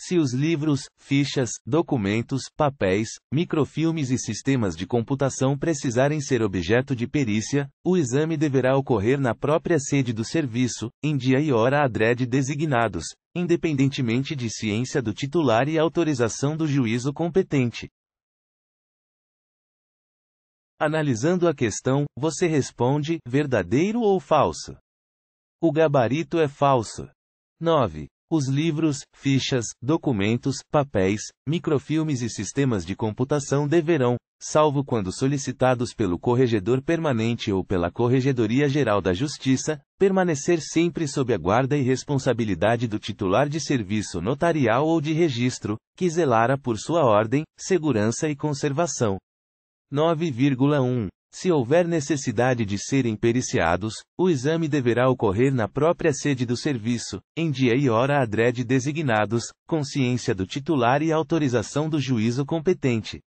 Se os livros, fichas, documentos, papéis, microfilmes e sistemas de computação precisarem ser objeto de perícia, o exame deverá ocorrer na própria sede do serviço, em dia e hora adrede designados, independentemente de ciência do titular e autorização do juízo competente. Analisando a questão, você responde: verdadeiro ou falso? O gabarito é falso. 9. Os livros, fichas, documentos, papéis, microfilmes e sistemas de computação deverão, salvo quando solicitados pelo corregedor permanente ou pela Corregedoria Geral da Justiça, permanecer sempre sob a guarda e responsabilidade do titular de serviço notarial ou de registro, que zelara por sua ordem, segurança e conservação. 9,1 se houver necessidade de serem periciados, o exame deverá ocorrer na própria sede do serviço, em dia e hora adrede designados, consciência do titular e autorização do juízo competente.